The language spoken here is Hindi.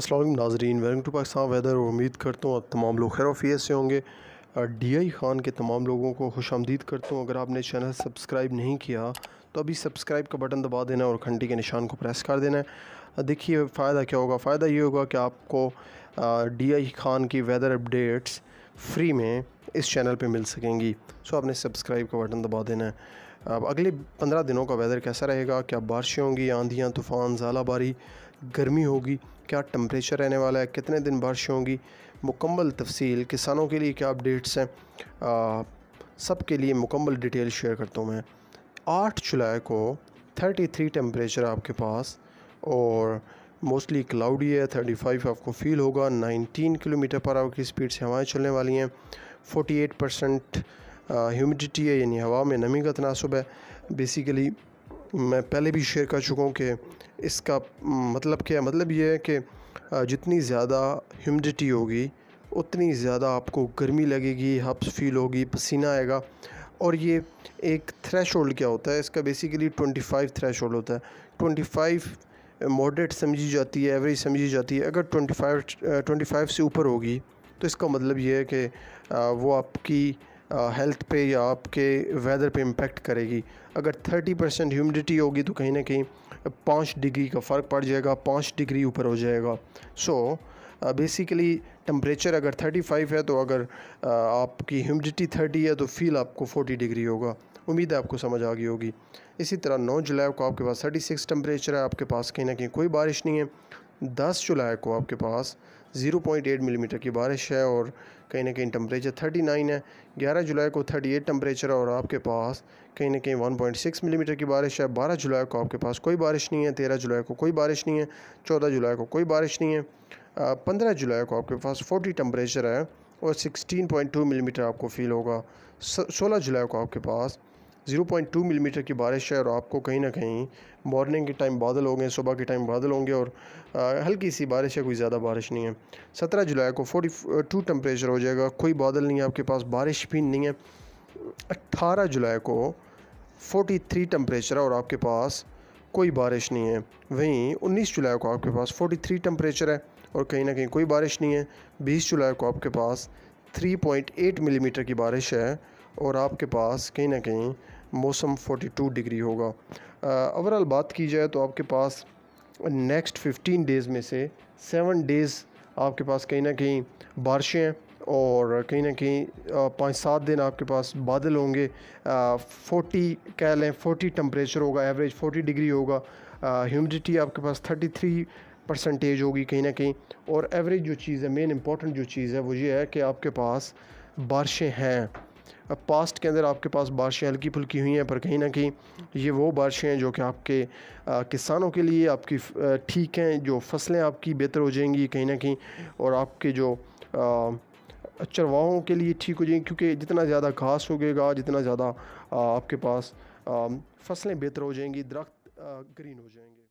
असलम नाजरीन वेलकम टू पाकिस्तान वेदर उम्मीद करता हूँ तमाम लोग खैर वफियत से होंगे डी आई ख़ान के तमाम लोगों को खुश आमदीद करता हूँ अगर आपने चैनल सब्सक्राइब नहीं किया तो अभी सब्सक्राइब का बटन दबा देना और घंटी के निशान को प्रेस कर देना है देखिए फ़ायदा क्या होगा फ़ायदा ये होगा कि आपको डी आई ख़ान की वेदर अपडेट्स फ्री में इस चैनल पे मिल सकेंगी सो आपने सब्सक्राइब का बटन दबा देना है अब अगले पंद्रह दिनों का वेदर कैसा रहेगा क्या बारिशें होंगी आंधियाँ तूफ़ान ज़ालाबारी गर्मी होगी क्या टम्परेचर रहने वाला है कितने दिन बारिश होंगी मुकम्मल तफसील किसानों के लिए क्या अपडेट्स हैं सब के लिए मुकम्मल डिटेल शेयर करता हूँ मैं आठ जुलाई को थर्टी थ्री टेम्परेचर आपके पास और मोस्टली क्लाउडी है 35 आपको फील होगा 19 किलोमीटर पर आवर की स्पीड से हवाएं चलने वाली हैं 48 परसेंट ह्यूमिडिटी है यानी हवा में नमी का तनासब है बेसिकली मैं पहले भी शेयर कर चुका हूँ कि इसका मतलब क्या है मतलब ये है कि जितनी ज़्यादा ह्यूमिडिटी होगी उतनी ज़्यादा आपको गर्मी लगेगी हब्स फील होगी पसीना आएगा और ये एक थ्रेश होल्ड क्या होता है इसका बेसिकली 25 थ्रेश होल्ड होता है 25 मॉडरेट समझी जाती है एवरेज समझी जाती है अगर 25 25 से ऊपर होगी तो इसका मतलब ये है कि वो आपकी हेल्थ पे या आपके वेदर पे इम्पेक्ट करेगी अगर 30 परसेंट ह्यूमिडिटी होगी तो कहीं ना कहीं पाँच डिग्री का फ़र्क पड़ जाएगा पाँच डिग्री ऊपर हो जाएगा सो बेसिकली टम्परेचर अगर 35 है तो अगर uh, आपकी ह्यूमिडिटी 30 है तो फील आपको 40 डिग्री होगा उम्मीद है आपको समझ आ गई होगी इसी तरह नौ जुलाई को आपके पास थर्टी सिक्स टेम्परेचर है आपके पास कहीं ना कहीं कोई बारिश नहीं है दस जुलाई को आपके पास ज़ीरो पॉइंट एट मीटर की बारिश है और कहीं ना कहीं टेम्परेचर थर्टी नाइन है ग्यारह जुलाई को थर्टी एट टेम्परेचर है और आपके पास कहीं ना कहीं वन पॉइंट सिक्स मीटर की बारिश है बारह जुलाई को आपके पास कोई बारिश नहीं है तेरह जुलाई को कोई बारिश नहीं है चौदह जुलाई को कोई बारिश नहीं है पंद्रह जुलाई को आपके पास फोर्टी टेम्परेचर है और सिक्सटीन पॉइंट टू मीटर आपको फील होगा सोलह जुलाई को आपके पास ज़ीरो पॉइंट टू मीटर की बारिश है और आपको कहीं ना कहीं मॉर्निंग के टाइम बादल होंगे सुबह के टाइम बादल होंगे और हल्की सी बारिश है कोई ज़्यादा बारिश नहीं है सत्रह जुलाई को फोर्टी टू टेम्परेचर हो जाएगा कोई बादल नहीं है आपके पास बारिश भी नहीं है अट्ठारह जुलाई को फोटी थ्री टेम्परेचर है और आपके पास कोई बारिश नहीं है वहीं उन्नीस जुलाई को आपके पास फोर्टी थ्री टेम्परेचर है और कहीं ना कहीं कोई बारिश नहीं है बीस जुलाई को आपके पास थ्री पॉइंट एट मीटर की बारिश है और आपके पास कहीं ना कहीं मौसम 42 डिग्री होगा ओवरऑल बात की जाए तो आपके पास नेक्स्ट 15 डेज़ में से सेवन डेज़ आपके पास कहीं ना कहीं बारिशें हैं और कहीं ना कहीं पाँच सात दिन आपके पास बादल होंगे फोटी कह लें फोटी टम्परेचर होगा एवरेज फोटी डिग्री होगा ह्यूमिडिटी आपके पास थर्टी थ्री परसेंटेज होगी कहीं ना कहीं और एवरेज जो चीज़ है मेन इंपॉर्टेंट जो चीज़ है वो ये है कि आपके पास बारिशें हैं अब पास्ट के अंदर आपके पास बारिशें हल्की फुल्की हुई हैं पर कहीं ना कहीं ये वो बारिशें हैं जो कि आपके किसानों के लिए आपकी ठीक हैं जो फसलें आपकी बेहतर हो जाएंगी कहीं ना कहीं और आपके जो चरवाहों के लिए ठीक हो जाएंगी क्योंकि जितना ज़्यादा घास उगेगा जितना ज़्यादा आपके पास फसलें बेहतर हो जाएंगी दरख्त ग्रीन हो जाएंगे